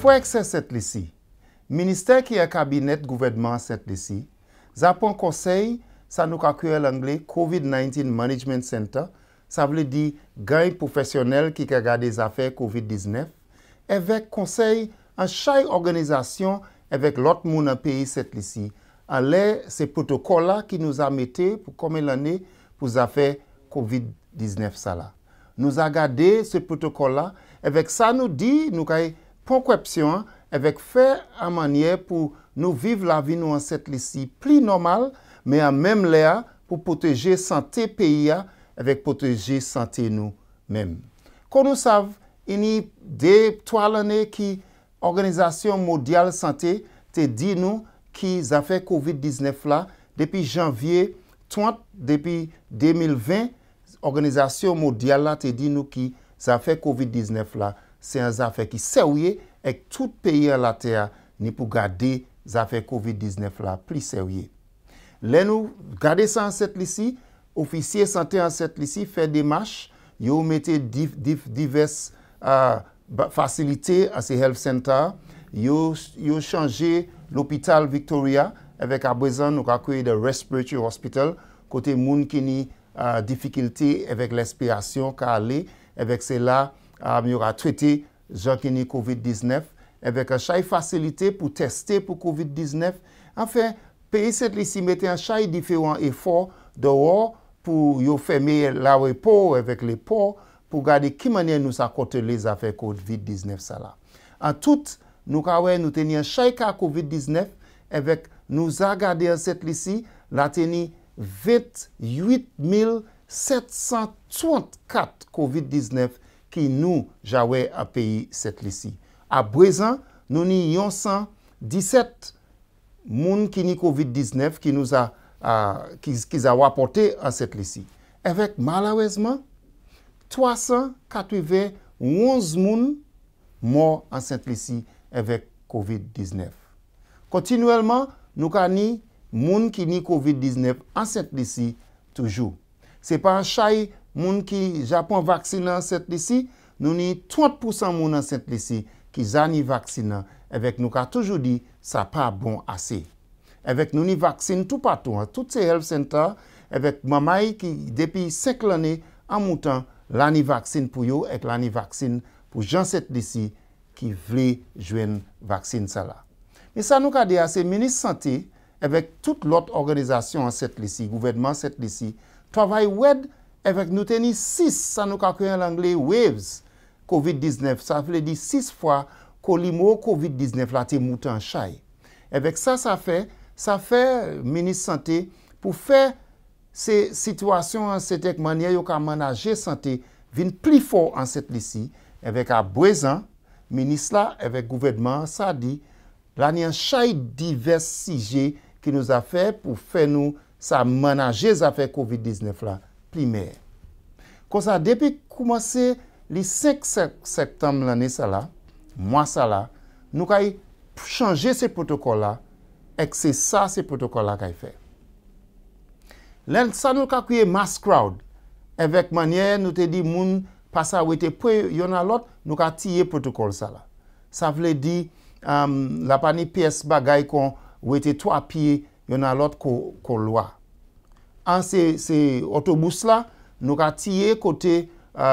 Fwa ekse set lisi. Ministè ki akabinet e gouverdman set lisi. Zapon konsey sa nou kakwe l'angle COVID-19 Management Center. Sa vle di gay profesyonel ki kagade zafè COVID-19. Ewek konsey an chay organizasyon ewek lot moun an peyi set lisi. Ale se protokol la ki nou a mette pou komel ane pou zafè COVID-19 sa la. Nou a gade se protokol la. Ewek sa nou di nou kaje... Pon kwepsyon, evek fe a manye pou nou viv la vi nou an set lisi pli normal, me a mem le a pou poteje sante peyi a, evek poteje sante nou men. Kon nou sav, ini de to alane ki Organizasyon Modial Sante te di nou ki zafè COVID-19 la, depi janvye 30, depi 2020, Organizasyon Modial la te di nou ki zafè COVID-19 la. Se an zafè ki sèwye ek tout peyi an la tè ya ni pou gade zafè COVID-19 la pli sèwye. Le nou gade sa an sèt li si, ofisye sante an sèt li si, fè demache, yo mète divers fasilite a se health center, yo chanje l'opital Victoria, evek a bezan nou ka kwey de respiratory hospital, kote moun ki ni difikilte evek l'espirasyon ka ale, evek se la fasilite. am yor a trete jan ki ni COVID-19 evek an chay fasilite pou teste pou COVID-19. An fe, peye set li si mette an chay diferan efor doror pou yo feme lawe pou evek le pou pou gade ki manye nou sa kote le zafe COVID-19 sa la. An tout, nou ka wey nou teni an chay ka COVID-19 evek nou za gade an set li si la teni 28734 COVID-19 ki nou jawe apayi set lisi. A brezan, nou ni 117 moun ki ni COVID-19 ki nou za wapote an set lisi. Ewek malawesman, 381 moun moun an set lisi ewek COVID-19. Kontinuelman, nou ka ni moun ki ni COVID-19 an set lisi toujou. Se pa an chayi, Moun ki Japon vaksin an set lisi, nou ni 30% moun an set lisi ki zani vaksin an, evek nou ka toujou di sa pa bon ase. Evek nou ni vaksin tou patou an, tout se health center, evek mamay ki depi sek lani an moutan lani vaksin pou yo et lani vaksin pou jan set lisi ki vle jwen vaksin sa la. Mi sa nou ka de a se, menis sante, evek tout lot organizasyon an set lisi, gouvedman set lisi, travay wed, Ewek nou teni 6, sa nou kakoyan l'angle waves COVID-19, sa fle di 6 fwa kolimo COVID-19 la te moutan chay. Ewek sa sa fe, sa fe menis sante pou fe se situasyon an setek manye yo ka manaje sante vin pli fo an setlisi. Ewek a boezan, menis la ewek gouvedman sa di la ni an chay divers sije ki nou sa fe pou fe nou sa manaje zafek COVID-19 la. Kosa depi koumase li 6 septem lani sa la, mwa sa la, nou kay chanje se protokol la, ek se sa se protokol la kay fe. Len sa nou ka kweye mas crowd, evek manye nou te di moun pasa wete pwe yon alot nou ka tiye protokol sa la. Sa vle di euh, la pa ni PS bagay kon wete to apye yon alot ko lwa. An se otobus la, nou ka tiye kote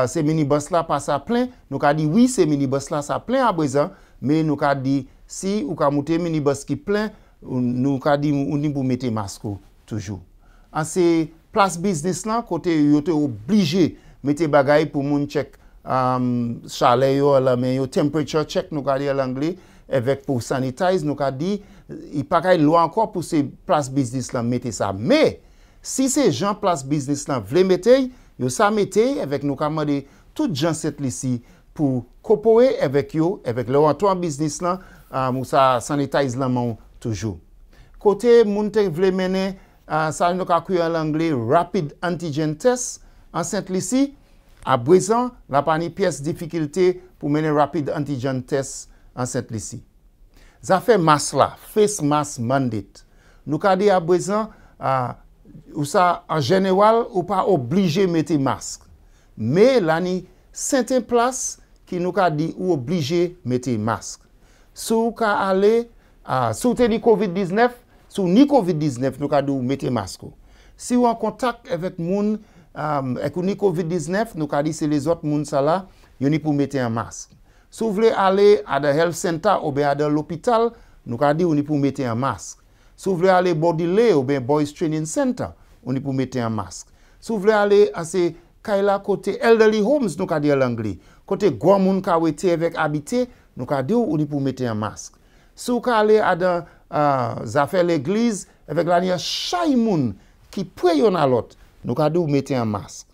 se mini-bus la pa sa plen, nou ka di oui se mini-bus la sa plen a bezen, men nou ka di si ou ka moute mini-bus ki plen, nou ka di ou ni pou mette masko toujou. An se plas biznis la, kote yo te oblije mette bagay pou moun chek salay yo la men yo, yo temperature chek nou ka di al angli, evek pou sanitize, nou ka di, yi pa kay lwa anko pou se plas biznis la mette sa, men! Si se jan plas biznis lan vle metey, yo sa metey, evèk nou ka mwede tout jan set lisi pou kopowe evèk yo, evèk lèw an toan biznis lan, mw sa sanita izlaman toujou. Kote mwente vle mwene, sa nou ka kuyan langli rapid antigen test an set lisi, a bwezan, la pa ni piyes difikilte pou mwene rapid antigen test an set lisi. Za fe mas la, face mas mandit. Nou ka dey a bwezan a Ou sa, an jenewal, ou pa oblije meti mask. Me, la ni senten plas ki nou ka di ou oblije meti mask. Sou ka ale, sou te ni COVID-19, sou ni COVID-19 nou ka di ou meti mask ou. Si ou an kontak evet moun, ek ou ni COVID-19, nou ka di se le zot moun sa la, yo ni pou meti an mask. Sou vle ale a de health center ou be a de l'opital, nou ka di ou ni pou meti an mask. Sou vle ale Bodile ou ben Boys Training Center, ou ni pou mete an mask. Sou vle ale ase kaila kote Elderly Homes, nou ka diyo langli. Kote gwa moun ka weti evek abite, nou ka diyo ou ni pou mete an mask. Sou kale adan Zafer l'Eglise, evek lani a Chay moun ki pwe yon alot, nou ka diyo mete an mask.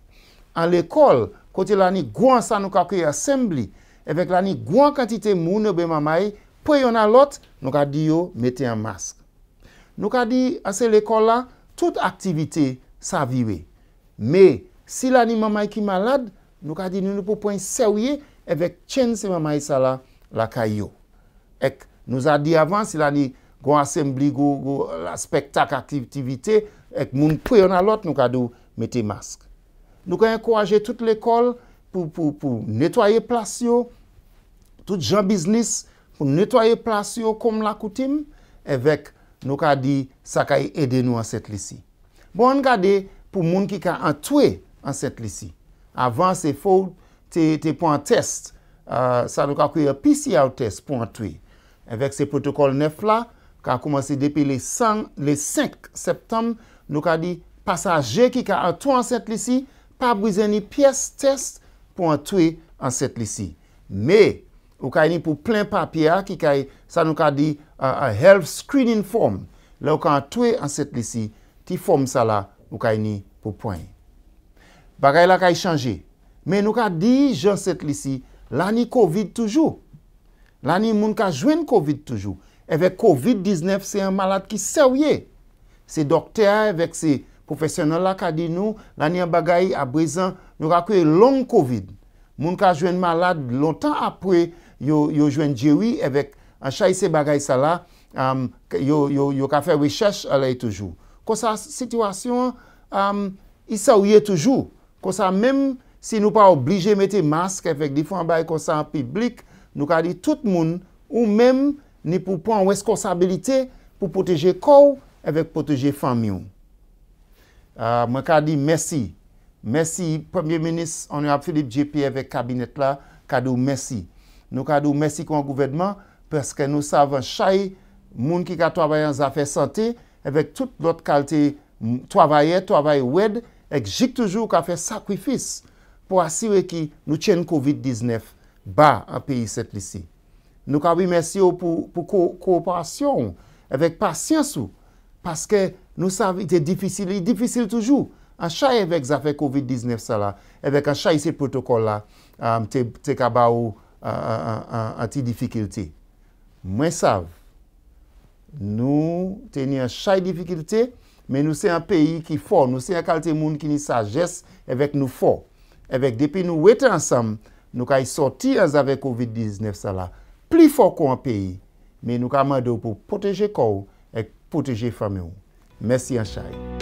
An l'ekol, kote lani gwa sa nou ka kwe yon assembly, evek lani gwa kantite moun ou be mamay, pou yon alot, nou ka diyo mete an mask. Nou ka di, ase l'ekol la, tout aktivite sa viwe. Me, si la ni mamay ki malad, nou ka di, nou nou pou pou en seweye evek chen se mamay sa la la kayo. Ek, nou za di avans, si la ni gwa asembli gwa spektak aktivite, ek moun pou yon alot nou ka di mette mask. Nou ka enkouwaje tout l'ekol pou netwaye plasyo, tout jan biznis pou netwaye plasyo kom la koutim evek Nou ka di, sa ka yi e ede nou an set lisi. Bon, nou ka di, pou moun ki ka an twe an set lisi. Avan se fow, te pou an test. Sa nou ka kwe yi PCI test pou an twe. Evek se protokol nef la, ka koumanse depi le 5 septem, nou ka di, pasaje ki ka an twe an set lisi, pa brize ni piyes test pou an twe an set lisi. Me, Ou kay ni pou plen papya ki kay, e, sa nou ka di a health screening form. Le ou ka an twe an set lisi, ti form sa la, nou kay ni pou poin. Bagay la kay chanje. Men nou ka di jan set lisi, la ni COVID toujou. La ni moun ka jwen COVID toujou. Eve COVID-19, se an malad ki se ouye. E se doktè, se an profesyonel la ka di nou, la ni an bagay a brezan, nou ka kwe long COVID. Moun ka jwen malad longtan apwey, Yo jwen djewi evek an chay se bagay sa la, yo ka fe wichesh alay e toujou. Kosa situasyon, yi sa ouye toujou. Kosa menm si nou pa oblije mete maske evek difan baye kosa an piblik, nou ka di tout moun ou menm ni pou pon wes konsabilite pou poteje kou evek poteje fanmyon. Mwen ka di mersi. Mersi, premier menis, an yo ap Filip Djepi evek kabinet la, kado mersi. Nou ka dou mersi kon gouvedman peske nou sav an chay moun ki ka travay an zafè sante evèk tout lot kalte travayè, travay wèd ek jik toujou ka fè sakwifis pou asywe ki nou tjen COVID-19 ba an peyi set lisi. Nou ka wè mersi yo pou koopasyon evèk pasyansou peske nou sav ite difisili, difisili toujou, an chay evèk zafè COVID-19 sa la, evèk an chay se protokol la te ka ba ou anti-difikilite. Mwen sav, nou teni an chay difikilite, men nou se an peyi ki fo, nou se an kalte moun ki ni sajes evek nou fo, evek depi nou weta ansam, nou kay soti an zavek COVID-19 sa la, pli fo kon an peyi, men nou kamado pou poteje kou ek poteje fame ou. Mersi an chay.